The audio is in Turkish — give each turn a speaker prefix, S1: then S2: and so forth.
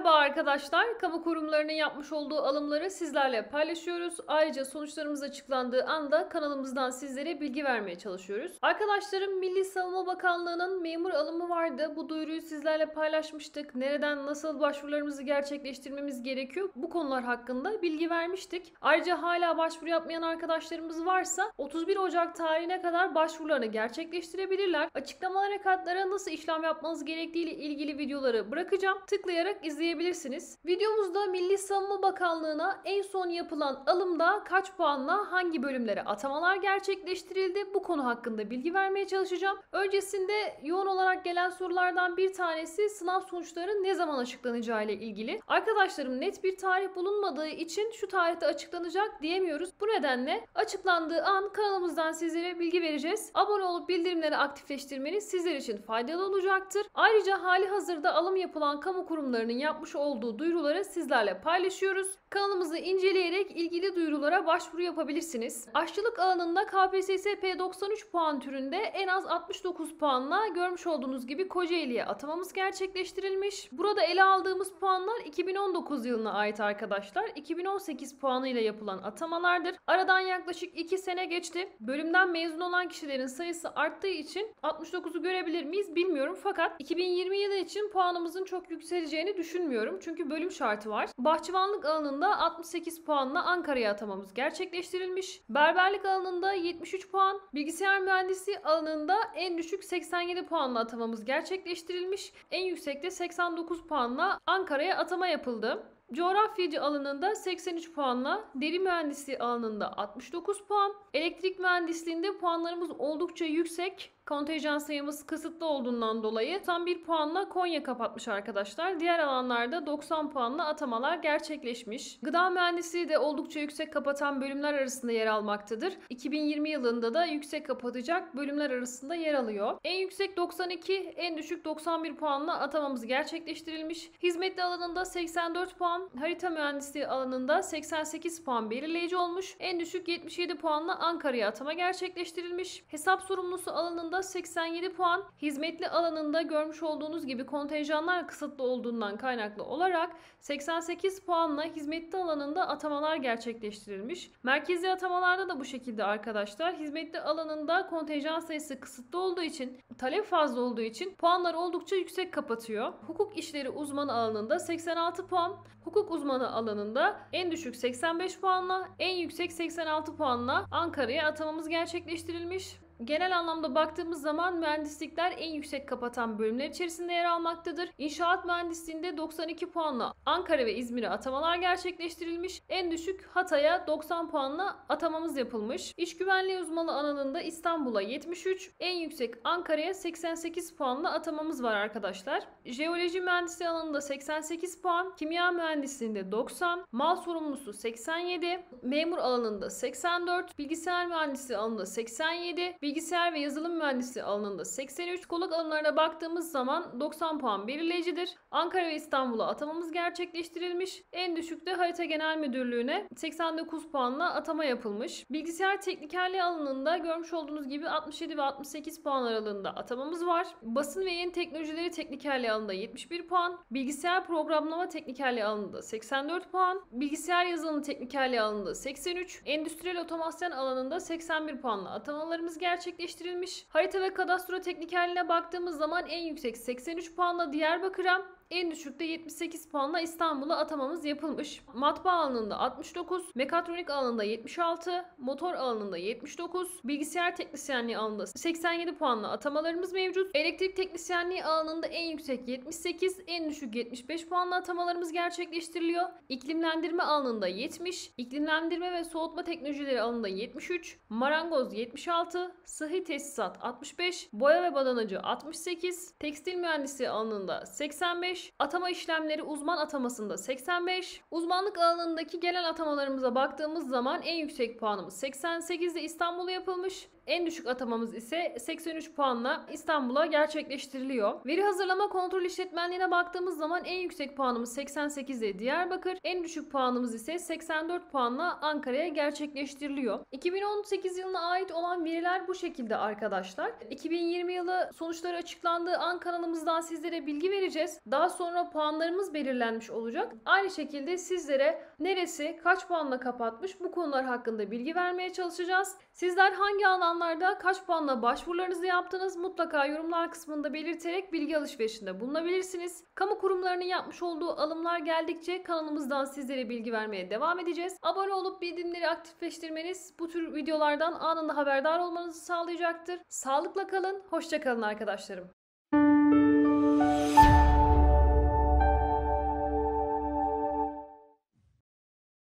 S1: Merhaba arkadaşlar. Kamu kurumlarının yapmış olduğu alımları sizlerle paylaşıyoruz. Ayrıca sonuçlarımız açıklandığı anda kanalımızdan sizlere bilgi vermeye çalışıyoruz. Arkadaşlarım Milli Savunma Bakanlığı'nın memur alımı vardı. Bu duyuruyu sizlerle paylaşmıştık. Nereden nasıl başvurularımızı gerçekleştirmemiz gerekiyor? Bu konular hakkında bilgi vermiştik. Ayrıca hala başvuru yapmayan arkadaşlarımız varsa 31 Ocak tarihine kadar başvurularını gerçekleştirebilirler. Açıklamalara katlara nasıl işlem yapmanız gerektiği ile ilgili videoları bırakacağım. Tıklayarak izleyebilirsiniz inceleyebilirsiniz. Videomuzda Milli Savunma Bakanlığı'na en son yapılan alımda kaç puanla hangi bölümlere atamalar gerçekleştirildi bu konu hakkında bilgi vermeye çalışacağım. Öncesinde yoğun olarak gelen sorulardan bir tanesi sınav sonuçları ne zaman açıklanacağı ile ilgili. Arkadaşlarım net bir tarih bulunmadığı için şu tarihte açıklanacak diyemiyoruz. Bu nedenle açıklandığı an kanalımızdan sizlere bilgi vereceğiz. Abone olup bildirimleri aktifleştirmeniz sizler için faydalı olacaktır. Ayrıca hali hazırda alım yapılan kamu kurumlarının yapmış yapmış olduğu duyuruları sizlerle paylaşıyoruz. Kanalımızı inceleyerek ilgili duyurulara başvuru yapabilirsiniz. Aşçılık alanında KPSS P93 puan türünde en az 69 puanla görmüş olduğunuz gibi Kocaeli'ye atamamız gerçekleştirilmiş. Burada ele aldığımız puanlar 2019 yılına ait arkadaşlar. 2018 puanıyla yapılan atamalardır. Aradan yaklaşık 2 sene geçti. Bölümden mezun olan kişilerin sayısı arttığı için 69'u görebilir miyiz bilmiyorum fakat 2020 yılı için puanımızın çok yükseleceğini düşünmüyorum düşünmüyorum çünkü bölüm şartı var. Bahçıvanlık alanında 68 puanla Ankara'ya atamamız gerçekleştirilmiş. Berberlik alanında 73 puan, bilgisayar mühendisi alanında en düşük 87 puanla atamamız gerçekleştirilmiş. En yüksekte 89 puanla Ankara'ya atama yapıldı. Coğrafyacı alanında 83 puanla, deri mühendisi alanında 69 puan, elektrik mühendisliğinde puanlarımız oldukça yüksek. Kontenjan sayımız kısıtlı olduğundan dolayı tam bir puanla Konya kapatmış arkadaşlar. Diğer alanlarda 90 puanla atamalar gerçekleşmiş. Gıda mühendisliği de oldukça yüksek kapatan bölümler arasında yer almaktadır. 2020 yılında da yüksek kapatacak bölümler arasında yer alıyor. En yüksek 92, en düşük 91 puanla atamamız gerçekleştirilmiş. Hizmetli alanında 84 puan puan harita mühendisliği alanında 88 puan belirleyici olmuş. En düşük 77 puanla Ankara'ya atama gerçekleştirilmiş. Hesap sorumlusu alanında 87 puan. Hizmetli alanında görmüş olduğunuz gibi kontenjanlar kısıtlı olduğundan kaynaklı olarak 88 puanla hizmetli alanında atamalar gerçekleştirilmiş. Merkezi atamalarda da bu şekilde arkadaşlar. Hizmetli alanında kontenjan sayısı kısıtlı olduğu için, talep fazla olduğu için puanlar oldukça yüksek kapatıyor. Hukuk işleri uzmanı alanında 86 puan, hukuk uzmanı alanında en düşük 85 puanla en yüksek 86 puanla Ankara'ya atamamız gerçekleştirilmiş. Genel anlamda baktığımız zaman mühendislikler en yüksek kapatan bölümler içerisinde yer almaktadır. İnşaat mühendisliğinde 92 puanla Ankara ve İzmir'e atamalar gerçekleştirilmiş. En düşük Hatay'a 90 puanla atamamız yapılmış. İş güvenliği uzmanı alanında İstanbul'a 73, en yüksek Ankara'ya 88 puanla atamamız var arkadaşlar. Jeoloji mühendisliği alanında 88 puan, kimya mühendisliğinde 90, mal sorumlusu 87, memur alanında 84, bilgisayar mühendisliği alanında 87, bilgisayar ve yazılım mühendisi alanında 83 kolak alanlarına baktığımız zaman 90 puan belirleyicidir. Ankara ve İstanbul'a atamamız gerçekleştirilmiş. En düşük de harita genel müdürlüğüne 89 puanla atama yapılmış. Bilgisayar teknikerliği alanında görmüş olduğunuz gibi 67 ve 68 puan aralığında atamamız var. Basın ve yeni teknolojileri teknikerliği alanında 71 puan. Bilgisayar programlama teknikerliği alanında 84 puan. Bilgisayar yazılım teknikerliği alanında 83. Endüstriyel otomasyon alanında 81 puanla atamalarımız gerçekleştirilmiş gerçekleştirilmiş. Harita ve kadastro teknikerliğine baktığımız zaman en yüksek 83 puanla Diyarbakır'a, en düşükte 78 puanla İstanbul'a atamamız yapılmış. Matbaa alanında 69, mekatronik alanında 76, motor alanında 79, bilgisayar teknisyenliği alanında 87 puanla atamalarımız mevcut. Elektrik teknisyenliği alanında en yüksek 78, en düşük 75 puanla atamalarımız gerçekleştiriliyor. İklimlendirme alanında 70, iklimlendirme ve soğutma teknolojileri alanında 73, marangoz 76, sıhhi tesisat 65, boya ve badanacı 68, tekstil mühendisi alanında 85, 65, atama işlemleri uzman atamasında 85. Uzmanlık alanındaki gelen atamalarımıza baktığımız zaman en yüksek puanımız 88'de İstanbul'a yapılmış en düşük atamamız ise 83 puanla İstanbul'a gerçekleştiriliyor. Veri hazırlama kontrol işletmenliğine baktığımız zaman en yüksek puanımız 88 ile Diyarbakır, en düşük puanımız ise 84 puanla Ankara'ya gerçekleştiriliyor. 2018 yılına ait olan veriler bu şekilde arkadaşlar. 2020 yılı sonuçları açıklandığı an kanalımızdan sizlere bilgi vereceğiz. Daha sonra puanlarımız belirlenmiş olacak. Aynı şekilde sizlere neresi kaç puanla kapatmış bu konular hakkında bilgi vermeye çalışacağız. Sizler hangi alan alanlarda kaç puanla başvurularınızı yaptınız mutlaka yorumlar kısmında belirterek bilgi alışverişinde bulunabilirsiniz. Kamu kurumlarının yapmış olduğu alımlar geldikçe kanalımızdan sizlere bilgi vermeye devam edeceğiz. Abone olup bildirimleri aktifleştirmeniz bu tür videolardan anında haberdar olmanızı sağlayacaktır. Sağlıkla kalın, hoşçakalın arkadaşlarım.